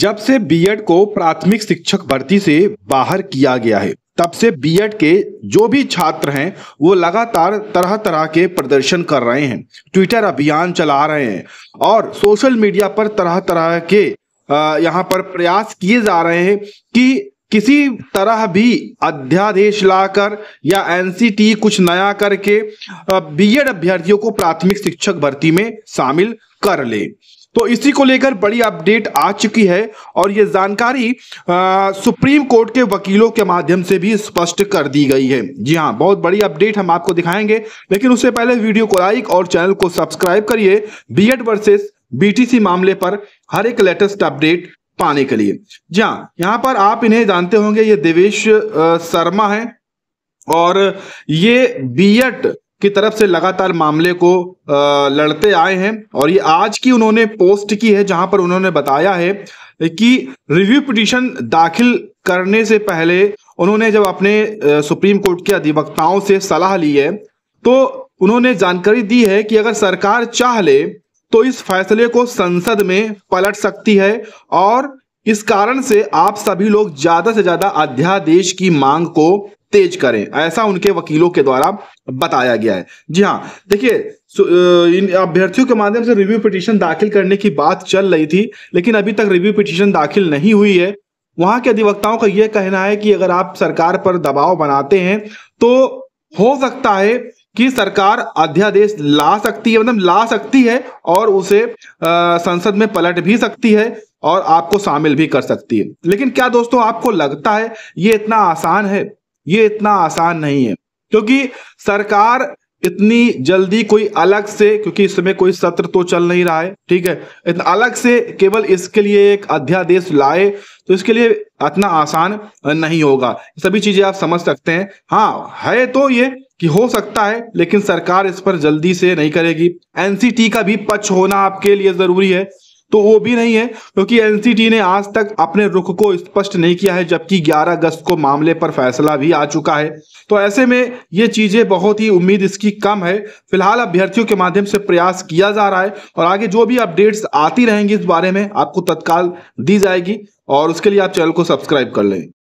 जब से बीएड को प्राथमिक शिक्षक भर्ती से बाहर किया गया है तब से बीएड के जो भी छात्र हैं वो लगातार तरह तरह के प्रदर्शन कर रहे हैं ट्विटर अभियान चला रहे हैं और सोशल मीडिया पर तरह तरह के यहाँ पर प्रयास किए जा रहे हैं कि किसी तरह भी अध्यादेश लाकर या एनसीटी कुछ नया करके बीएड अभ्यर्थियों को प्राथमिक शिक्षक भर्ती में शामिल कर ले तो इसी को लेकर बड़ी अपडेट आ चुकी है और ये जानकारी आ, सुप्रीम कोर्ट के वकीलों के माध्यम से भी स्पष्ट कर दी गई है जी हाँ बहुत बड़ी अपडेट हम आपको दिखाएंगे लेकिन उससे पहले वीडियो को लाइक और चैनल को सब्सक्राइब करिए बी एड वर्सेस बीटीसी मामले पर हर एक लेटेस्ट अपडेट पाने के लिए जी हाँ यहाँ पर आप इन्हें जानते होंगे ये देवेश शर्मा है और ये बी की तरफ से लगातार मामले को लड़ते आए हैं और ये आज की उन्होंने पोस्ट की है जहां पर उन्होंने बताया है कि रिव्यू पिटिशन दाखिल करने से पहले उन्होंने जब अपने सुप्रीम कोर्ट के अधिवक्ताओं से सलाह ली है तो उन्होंने जानकारी दी है कि अगर सरकार चाह ले तो इस फैसले को संसद में पलट सकती है और इस कारण से आप सभी लोग ज्यादा से ज्यादा अध्यादेश की मांग को तेज करें ऐसा उनके वकीलों के द्वारा बताया गया है जी हाँ देखिए इन अभ्यर्थियों के माध्यम से रिव्यू पिटीशन दाखिल करने की बात चल रही थी लेकिन अभी तक रिव्यू पिटीशन दाखिल नहीं हुई है वहां के अधिवक्ताओं का यह कहना है कि अगर आप सरकार पर दबाव बनाते हैं तो हो सकता है कि सरकार अध्यादेश ला सकती है मतलब ला सकती है और उसे संसद में पलट भी सकती है और आपको शामिल भी कर सकती है लेकिन क्या दोस्तों आपको लगता है ये इतना आसान है ये इतना आसान नहीं है क्योंकि सरकार इतनी जल्दी कोई अलग से क्योंकि इस समय कोई सत्र तो चल नहीं रहा है ठीक है इतना अलग से केवल इसके लिए एक अध्यादेश लाए तो इसके लिए इतना आसान नहीं होगा सभी चीजें आप समझ सकते हैं हाँ है तो ये कि हो सकता है लेकिन सरकार इस पर जल्दी से नहीं करेगी एनसीटी का भी पक्ष होना आपके लिए जरूरी है तो वो भी नहीं है क्योंकि तो एनसीटी ने आज तक अपने रुख को स्पष्ट नहीं किया है जबकि 11 अगस्त को मामले पर फैसला भी आ चुका है तो ऐसे में ये चीजें बहुत ही उम्मीद इसकी कम है फिलहाल अभ्यर्थियों के माध्यम से प्रयास किया जा रहा है और आगे जो भी अपडेट्स आती रहेंगी इस बारे में आपको तत्काल दी जाएगी और उसके लिए आप चैनल को सब्सक्राइब कर लें